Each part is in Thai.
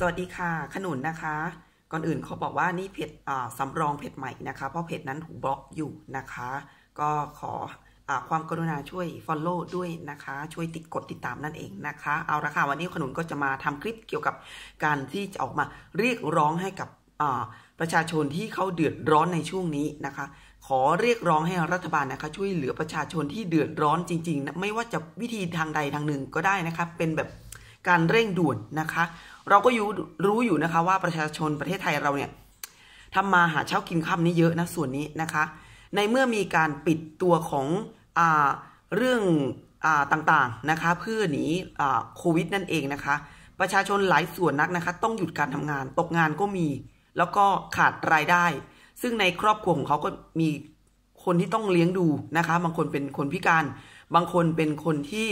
สวัสดีค่ะขนุนนะคะ ก่อนอื่นเขาบอกว่านี่เพจสำรองเพจใหม่นะคะเพราะเพจนั้นถูกบล็อกอยู่นะคะก็ขออความกรุณาช่วย Follow ด้วยนะคะ ช่วยติดกดติดตามนั่นเองนะคะเอาละค่ะวันนี้ขนุนก็จะมาทำคลิปเกี่ยวกับการที่จะออกมาเรียกร้องให้กับประชาชนที่เขาเดือดร้อนในช่วงนี้นะคะ ขอเรียกร้องให้รัฐบาลนะคะช่วยเหลือประชาชนที่เดือดร้อนจริง ๆ ไม่ว่าจะวิธีทางใดทางหนึ่งก็ได้นะคะ เป็นแบบการเร่งด่วนนะคะ เราก็รู้รู้อยู่นะคะว่าประชาชนประเทศไทยเราเนี่ยทำมาหาเช้ากินค่ำนี่เยอะนะส่วนนี้นะคะ ในเมื่อมีการปิดตัวของอเรื่องอต่างๆนะคะเพื่อหนีโควิดนั่นเองนะคะ ประชาชนหลายส่วนนักนะคะ ต้องหยุดการทำงานตกงานก็มี แล้วก็ขาดรายได้ซึ่งในครอบครัวของเขาก็มีคนที่ต้องเลี้ยงดูนะคะ บางคนเป็นคนพิการ บางคนเป็นคนที่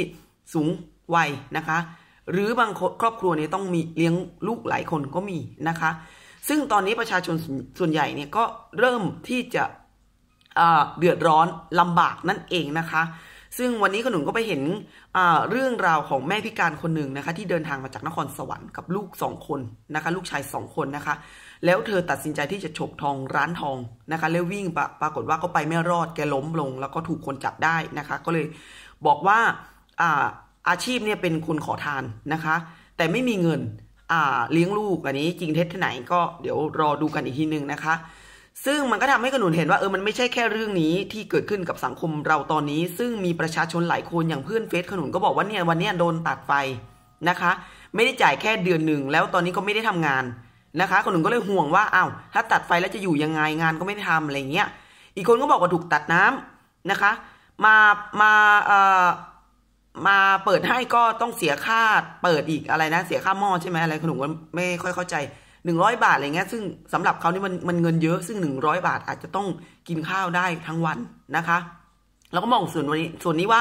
สูงวัยนะคะหรือบางครอบครัวเนี่ยต้องมีเลี้ยงลูกหลายคนก็มีนะคะ ซึ่งตอนนี้ประชาชนส่วนใหญ่เนี่ยก็เริ่มที่จะเดือดร้อนลำบากนั่นเองนะคะ ซึ่งวันนี้ขนุนก็ไปเห็นเรื่องราวของแม่พิการคนหนึ่งนะคะ ที่เดินทางมาจากนครสวรรค์กับลูกสองคนนะคะ ลูกชายสองคนนะคะ แล้วเธอตัดสินใจที่จะฉกทองร้านทองนะคะแล้ววิ่งปปรากฏว่าก็ไปไม่รอดแกล้มลงแล้วก็ถูกคนจับได้นะคะ ก็เลยบอกว่าอาชีพเนี่ยเป็นคนขอทานนะคะ แต่ไม่มีเงินเลี้ยงลูกอันนี้จริงเท็จที่ไหนก็เดี๋ยวรอดูกันอีกทีนึงนะคะ ซึ่งมันก็ทำให้ขหนุนเห็นว่าเออมันไม่ใช่แค่เรื่องนี้ที่เกิดขึ้นกับสังคมเราตอนนี้ ซึ่งมีประชาชนหลายคนอย่างเพื่อนเฟซขนุนก็บอกว่าเนี่ยวันนี้โดนตัดไฟนะคะ ไม่ได้จ่ายแค่เดือนหนึ่งแล้วตอนนี้ก็ไม่ได้ทำงานนะคะขนุนก็เลยห่วงว่าอา้าวถ้าตัดไฟแล้วจะอยู่ยังไงงานก็ไม่ได้ทำอะไรเงี้ยอีกคนก็บอกว่าถูกตัดน้ำนะคะ มามาเอ่อมาเปิดให้ก็ต้องเสียค่าเปิดอีกอะไรนะ เสียค่าหม้อใช่ไหมอะไรขนมไม่ค่อยเข้าใจหนึ่งร้อยบาทอะไรเงี้ย ซึ่งสำหรับเขานี่มันมันเงินเยอะซึ่งหนึ่งร้อยบาทอาจจะต้องกินข้าวได้ทั้งวันนะคะแล้วก็มองส่วนวันนี้ ส่วนนี้ว่า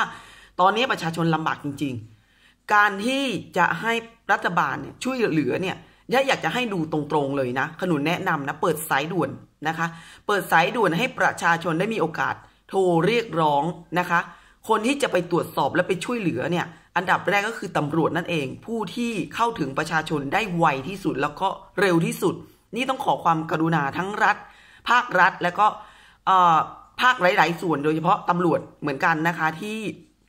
ตอนนี้ประชาชนลำบากจริงๆ การที่จะให้รัฐบาลเนี่ยช่วยเหลือเนี่ยย่าอยากจะให้ดูตรงๆเลยนะขนุนแนะนำนะ เปิดสายด่วนนะคะ เปิดสายด่วนให้ประชาชนได้มีโอกาสโทรเรียกร้องนะคะคนที่จะไปตรวจสอบและไปช่วยเหลือเนี่ย อันดับแรกก็คือตำรวจนั่นเองผู้ที่เข้าถึงประชาชนได้ไวที่สุดแล้วก็เร็วที่สุด นี่ต้องขอความกรุณาทั้งรัฐ ภาครัฐ และก็ภาคหลายๆส่วนโดยเฉพาะตำรวจเหมือนกันนะคะ ที่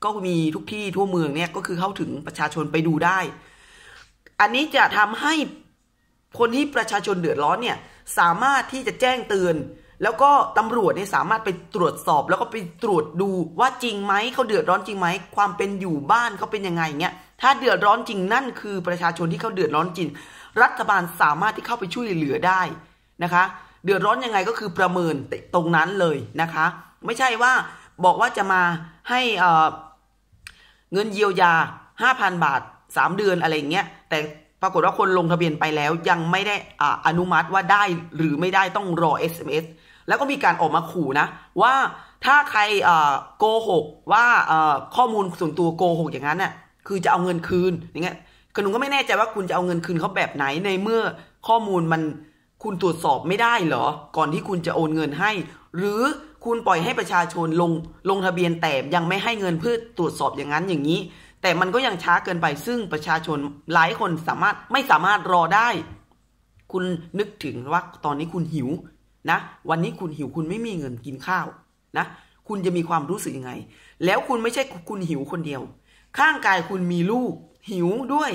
ก็มีทุกที่ทั่วเมืองเนี่ยก็คือเข้าถึงประชาชนไปดูได้ อันนี้จะทำให้คนที่ประชาชนเดือดร้อนเนี่ยสามารถที่จะแจ้งเตือนแล้วก็ตำรวจเนี่ยสามารถไปตรวจสอบ แล้วก็ไปตรวจดูว่าจริงไหมเขาเดือดร้อนจริงไหม ความเป็นอยู่บ้านเขาเป็นยังไงเงี้ยถ้าเดือดร้อนจริงนั่นคือประชาชนที่เขาเดือดร้อนจริง รัฐบาลสามารถที่เข้าไปช่วยเหลือได้นะคะ เดือดร้อนยังไงก็คือประเมินตรงนั้นเลยนะคะ ไม่ใช่ว่าบอกว่าจะมาให้เงินเยียวยา 5,000 บาท 3 เดือนอะไรเงี้ยแต่ปรากฏว่าคนลงทะเบียนไปแล้วยังไม่ได้ออนุมัติว่าได้หรือไม่ได้ต้องรอ SMS แล้วก็มีการออกมาขู่นะว่าถ้าใครโกหกว่าข้อมูลส่วนตัวโกหก อย่างนั้นน่ะ คือจะเอาเงินคืนอย่างเงี้ยคุณหนูก็ไม่แน่ใจว่าคุณจะเอาเงินคืนเขาแบบไหนในเมื่อข้อมูลมันคุณตรวจสอบไม่ได้เหรอ ก่อนที่คุณจะโอนเงินให้ หรือคุณปล่อยให้ประชาชนลงลงทะเบียนแต่ยังไม่ให้เงินเพื่อตรวจสอบอย่างนั้นอย่างนี้ แต่มันก็ยังช้าเกินไป ซึ่งประชาชนหลายคนสามารถไม่สามารถรอได้ คุณนึกถึงว่าตอนนี้คุณหิวนะวันนี้คุณหิวคุณไม่มีเงินกินข้าวนะคุณจะมีความรู้สึกยังไง แล้วคุณไม่ใช่คุณหิวคนเดียว ข้างกายคุณมีลูก หิวด้วย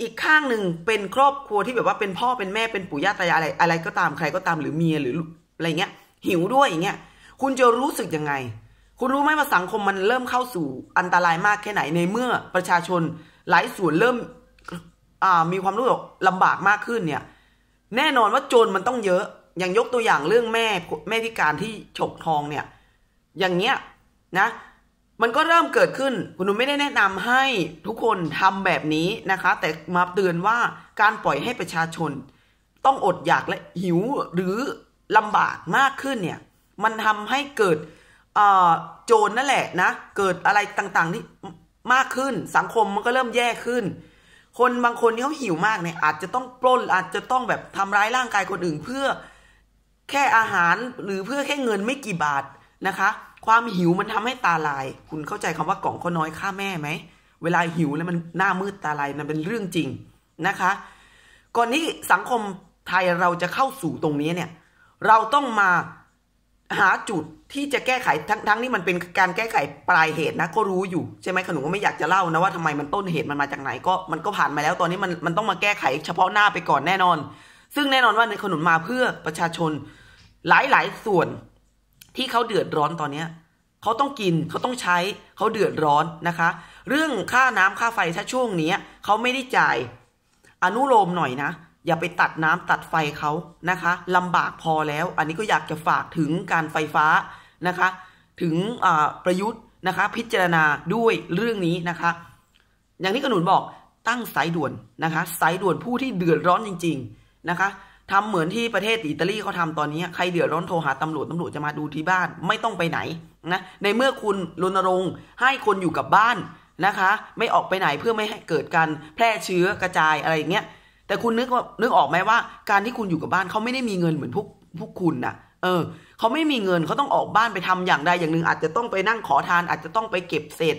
อีกข้างหนึ่งเป็นครอบครัวที่แบบว่าเป็นพ่อเป็นแม่เป็นปู่ย่าตายายอะไรอะไรก็ตามใครก็ตามหรือเมียหรืออะไรเงี้ยหิวด้วยอย่างเงี้ยคุณจะรู้สึกยังไง คุณรู้ไหมว่าสังคมมันเริ่มเข้าสู่อันตรายมากแค่ไหนในเมื่อประชาชนหลายส่วนเริ่มมีความรู้สึกลำบากมากขึ้นเนี่ย แน่นอนว่าโจรมันต้องเยอะอย่างยกตัวอย่างเรื่องแม่แม่พิการที่ฉกทองเนี่ย อย่างเงี้ยนะ มันก็เริ่มเกิดขึ้นคุณหนุ่มไม่ได้แนะนำให้ทุกคนทำแบบนี้นะคะ แต่มาเตือนว่าการปล่อยให้ประชาชน ต้องอดอยากและหิวหรือลำบากมากขึ้นเนี่ย มันทำให้เกิดโจรนั่นแหละนะ เกิดอะไรต่างๆที่มากขึ้น สังคมมันก็เริ่มแย่ขึ้น คนบางคนนี่เขาหิวมากเนี่ยอาจจะต้องปล้นอาจจะต้องแบบทำร้ายร่างกายคนอื่นเพื่อแค่อาหารหรือเพื่อแค่เงินไม่กี่บาทนะคะ ความหิวมันทำให้ตาลาย คุณเข้าใจคำว่ากล่องข้อน้อยค่าแม่ไหมเวลาหิวแล้วมันหน้ามืดตาลาย มันเป็นเรื่องจริงนะคะ ก่อนที่สังคมไทยเราจะเข้าสู่ตรงนี้เนี่ย เราต้องมาหาจุดที่จะแก้ไขทั้งทั้งนี้มันเป็นการแก้ไขปลายเหตุนะ ก็รู้อยู่ใช่ไหมขนุนก็ไม่อยากจะเล่านะว่าทำไมมันต้นเหตุมันมาจากไหนก็มันก็ผ่านมาแล้วตอนนี้มันมันต้องมาแก้ไขเฉพาะหน้าไปก่อนแน่นอน ซึ่งแน่นอนว่าในขนุนมาเพื่อประชาชนหลายหลายส่วนที่เขาเดือดร้อนตอนเนี้ยเขาต้องกินเขาต้องใช้เขาเดือดร้อนนะคะ เรื่องค่าน้ำค่าไฟถ้าช่วงนี้เขาไม่ได้จ่ายอนุโลมหน่อยนะ อย่าไปตัดน้ำตัดไฟเขานะคะลำบากพอแล้ว อันนี้ก็อยากจะฝากถึงการไฟฟ้านะคะ ถึงประยุทธ์นะคะ พิจารณาด้วยเรื่องนี้นะคะ อย่างที่กระหนุนบอกตั้งสายด่วนนะคะ สายด่วนผู้ที่เดือดร้อนจริง ๆ นะคะทำเหมือนที่ประเทศอิตาลีเขาทาตอนนี้ใครเดือดร้อนโทรหาตำรวจตำรวจจะมาดูที่บ้าน ไม่ต้องไปไหน นะในเมื่อคุณรณรงค์ ให้คนอยู่กับบ้านนะคะ ไม่ออกไปไหนเพื่อไม่ให้เกิดการแพร่เชื้อกระจายอะไรอย่างเงี้ยแต่คุณนึกว่านึกออกไหมว่าการที่คุณอยู่กับบ้านเขาไม่ได้มีเงินเหมือนพวกพวกคุณนะ่ะ เออเขาไม่มีเงินเขาต้องออกบ้านไปทำอย่างใดอย่างหนึ่งอาจจะต้องไปนั่งขอทาน อาจจะต้องไปเก็บเศษ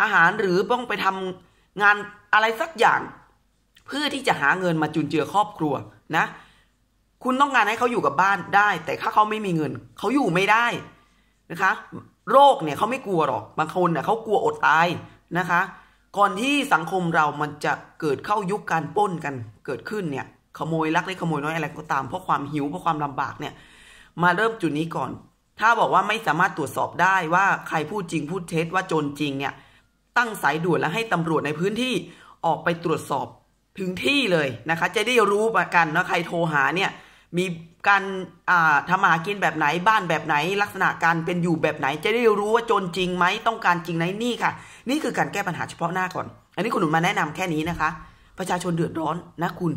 อาหารหรือต้องไปทำงานอะไรสักอย่าง เพื่อที่จะหาเงินมาจุนเจือครอบครัวนะคุณต้องการให้เขาอยู่กับบ้านได้ แต่ถ้าเขาไม่มีเงินเขาอยู่ไม่ได้นะคะ โรคเนี่ยเขาไม่กลัวหรอกบางคนเนี่ยเขากลัวอดตายนะคะ ก่อนที่สังคมเรามันจะเกิดเข้ายุคการป้นกันเกิดขึ้นเนี่ย ขโมยลักเล็กขโมยน้อยอะไรก็ตามเพราะความหิวเพราะความลำบากเนี่ย มาเริ่มจุดนี้ก่อน ถ้าบอกว่าไม่สามารถตรวจสอบได้ว่าใครพูดจริงพูดเท็จว่าโจรจริงเนี่ย ตั้งสายด่วนแล้วให้ตำรวจในพื้นที่ออกไปตรวจสอบถึงที่เลยนะคะ จะได้รู้ประกันว่าใครโทรหาเนี่ยมีการทำาหากินแบบไหนบ้านแบบไหน ลักษณะการเป็นอยู่แบบไหนจะได้รู้ว่าจนจริงไหมต้องการจริงไหนนี่ค่ะนี่คือการแก้ปัญหาเฉพาะหน้าก่อน อันนี้คุณหนุนมาแนะนำแค่นี้นะคะ ประชาชนเดือดร้อนนะคุณ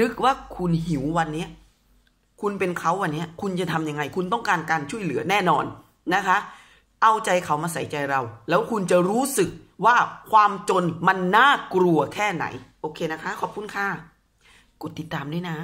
นึกว่าคุณหิววันนี้คุณเป็นเขาวันนี้คุณจะทํำยังไง คุณต้องการการช่วยเหลือแน่นอนนะคะ เอาใจเขามาใส่ใจเรา แล้วคุณจะรู้สึกว่าความจนมันน่ากลัวแค่ไหน โอเคนะคะ ขอบคุณค่ะกดติดตามด้วยนะ